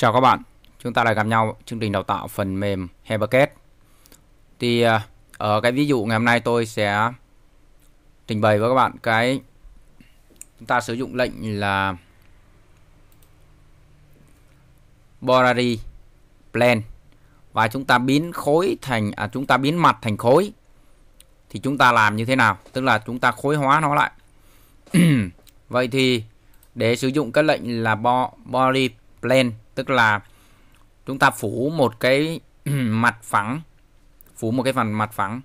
Chào các bạn, chúng ta lại gặp nhau chương trình đào tạo phần mềm Heberket. Thì à, ở cái ví dụ ngày hôm nay tôi sẽ trình bày với các bạn cái chúng ta sử dụng lệnh là Borari plan và chúng ta biến khối thành à, chúng ta biến mặt thành khối thì chúng ta làm như thế nào? Tức là chúng ta khối hóa nó lại. Vậy thì để sử dụng cái lệnh là body plan tức là chúng ta phủ một cái mặt phẳng phủ một cái phần mặt phẳng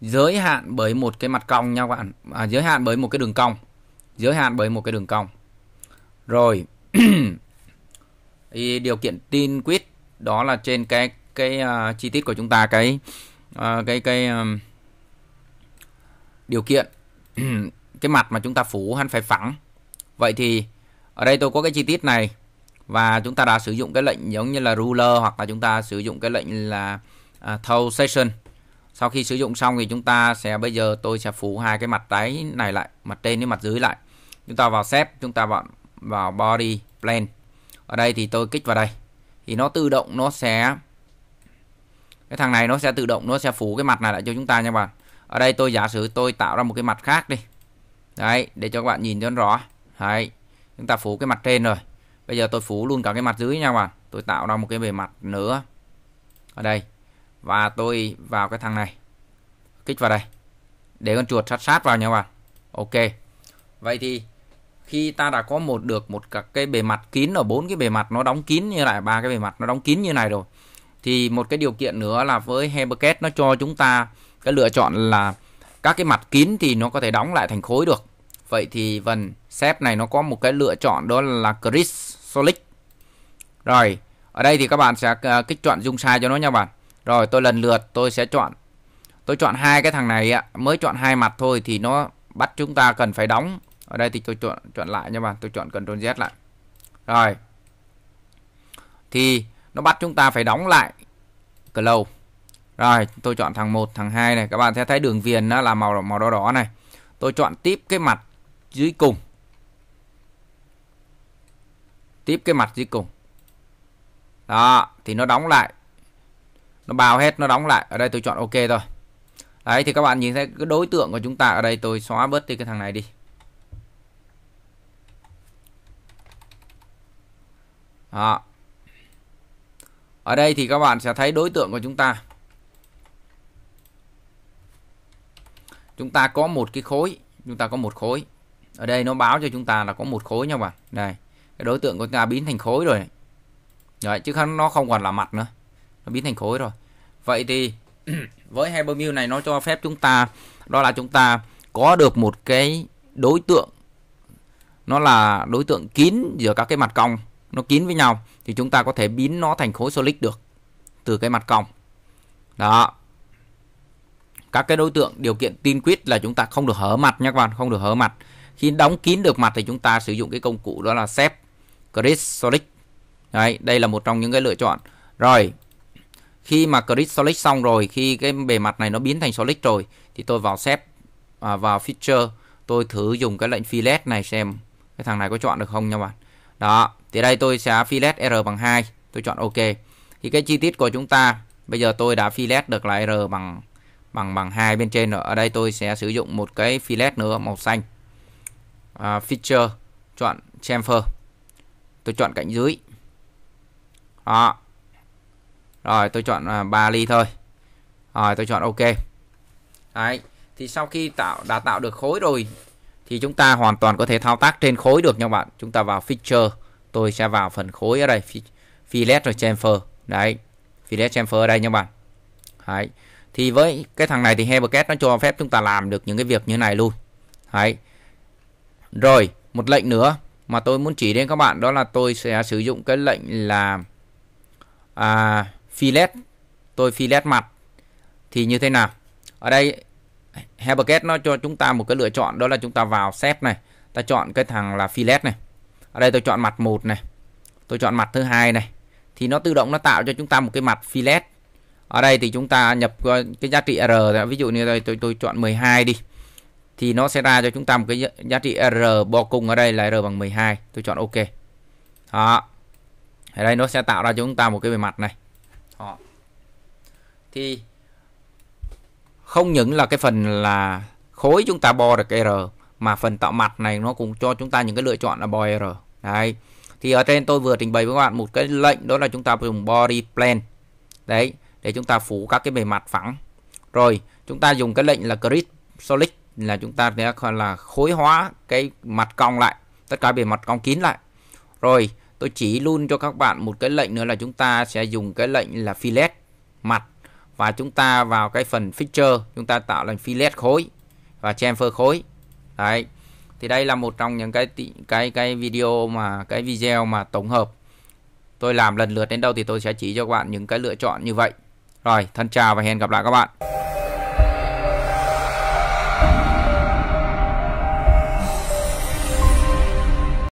giới hạn bởi một cái mặt cong nha các bạn à, giới hạn bởi một cái đường cong giới hạn bởi một cái đường cong rồi điều kiện tin quýt đó là trên cái cái uh, chi tiết của chúng ta cái uh, cái cái uh, điều kiện cái mặt mà chúng ta phủ hắn phải phẳng vậy thì ở đây tôi có cái chi tiết này và chúng ta đã sử dụng cái lệnh giống như là ruler hoặc là chúng ta sử dụng cái lệnh là à, thâu session sau khi sử dụng xong thì chúng ta sẽ bây giờ tôi sẽ phủ hai cái mặt đáy này lại mặt trên với mặt dưới lại chúng ta vào set chúng ta vào vào body plan ở đây thì tôi kích vào đây thì nó tự động nó sẽ cái thằng này nó sẽ tự động nó sẽ phủ cái mặt này lại cho chúng ta nha bạn ở đây tôi giả sử tôi tạo ra một cái mặt khác đi đấy để cho các bạn nhìn cho nó rõ đấy chúng ta phủ cái mặt trên rồi bây giờ tôi phủ luôn cả cái mặt dưới nha bạn tôi tạo ra một cái bề mặt nữa ở đây và tôi vào cái thằng này kích vào đây để con chuột sát sát vào nha bạn ok vậy thì khi ta đã có một được một các cái bề mặt kín ở bốn cái bề mặt nó đóng kín như lại ba cái bề mặt nó đóng kín như này rồi thì một cái điều kiện nữa là với Heberket nó cho chúng ta cái lựa chọn là các cái mặt kín thì nó có thể đóng lại thành khối được vậy thì phần xếp này nó có một cái lựa chọn đó là Chris solid rồi ở đây thì các bạn sẽ ờ, kích chọn dung size cho nó nha bạn rồi tôi lần lượt tôi sẽ chọn tôi chọn hai cái thằng này mới chọn hai mặt thôi thì nó bắt chúng ta cần phải đóng ở đây thì tôi chọn chọn lại nha bạn tôi chọn Ctrl Z lại rồi thì nó bắt chúng ta phải đóng lại close rồi tôi chọn thằng 1 thằng 2 này các bạn sẽ thấy đường viền nó là màu màu đỏ đỏ này tôi chọn tiếp cái mặt dưới cùng tiếp cái mặt dưới cùng đó thì nó đóng lại nó bao hết nó đóng lại ở đây tôi chọn ok thôi đấy thì các bạn nhìn thấy cái đối tượng của chúng ta ở đây tôi xóa bớt đi cái thằng này đi đó ở đây thì các bạn sẽ thấy đối tượng của chúng ta chúng ta có một cái khối chúng ta có một khối ở đây nó báo cho chúng ta là có một khối nha bạn đây cái đối tượng của chúng ta biến thành khối rồi này. Đấy, chứ không nó không còn là mặt nữa nó biến thành khối rồi vậy thì với hypermute này nó cho phép chúng ta đó là chúng ta có được một cái đối tượng nó là đối tượng kín giữa các cái mặt cong nó kín với nhau thì chúng ta có thể biến nó thành khối solid được từ cái mặt cong đó các cái đối tượng điều kiện tiên quyết là chúng ta không được hở mặt nha các bạn không được hở mặt khi đóng kín được mặt thì chúng ta sử dụng cái công cụ đó là xếp Chris Solic. Đấy, đây là một trong những cái lựa chọn. Rồi, khi mà Chris Solic xong rồi, khi cái bề mặt này nó biến thành Solic rồi thì tôi vào xếp à, vào feature, tôi thử dùng cái lệnh fillet này xem cái thằng này có chọn được không nha bạn. Đó, thì đây tôi sẽ fillet R bằng 2, tôi chọn ok. Thì cái chi tiết của chúng ta bây giờ tôi đã fillet được là R bằng bằng bằng hai bên trên rồi. Ở đây tôi sẽ sử dụng một cái fillet nữa màu xanh. À, feature chọn chamfer tôi chọn cạnh dưới đó rồi tôi chọn 3 à, ly thôi rồi tôi chọn ok đấy thì sau khi tạo đã tạo được khối rồi thì chúng ta hoàn toàn có thể thao tác trên khối được nha bạn chúng ta vào feature tôi sẽ vào phần khối ở đây fillet rồi chamfer đấy fillet chamfer ở đây nha bạn đấy thì với cái thằng này thì Hebercat nó cho phép chúng ta làm được những cái việc như này luôn đấy rồi một lệnh nữa mà tôi muốn chỉ đến các bạn đó là tôi sẽ sử dụng cái lệnh là à, fillet tôi fillet mặt thì như thế nào ở đây Haberget nó cho chúng ta một cái lựa chọn đó là chúng ta vào xếp này ta chọn cái thằng là fillet này ở đây tôi chọn mặt một này tôi chọn mặt thứ hai này thì nó tự động nó tạo cho chúng ta một cái mặt fillet ở đây thì chúng ta nhập cái giá trị R ví dụ như đây tôi tôi chọn 12 đi thì nó sẽ ra cho chúng ta một cái giá trị R bo cùng ở đây là R bằng 12 tôi chọn OK đó ở đây nó sẽ tạo ra cho chúng ta một cái bề mặt này đó. thì không những là cái phần là khối chúng ta bo được R mà phần tạo mặt này nó cũng cho chúng ta những cái lựa chọn là bo R đấy thì ở trên tôi vừa trình bày với các bạn một cái lệnh đó là chúng ta dùng body plan đấy để chúng ta phủ các cái bề mặt phẳng rồi chúng ta dùng cái lệnh là grid solid là chúng ta sẽ gọi là khối hóa cái mặt cong lại tất cả bề mặt cong kín lại rồi tôi chỉ luôn cho các bạn một cái lệnh nữa là chúng ta sẽ dùng cái lệnh là fillet mặt và chúng ta vào cái phần feature chúng ta tạo lệnh fillet khối và chamfer khối đấy thì đây là một trong những cái cái cái video mà cái video mà tổng hợp tôi làm lần lượt đến đâu thì tôi sẽ chỉ cho các bạn những cái lựa chọn như vậy rồi thân chào và hẹn gặp lại các bạn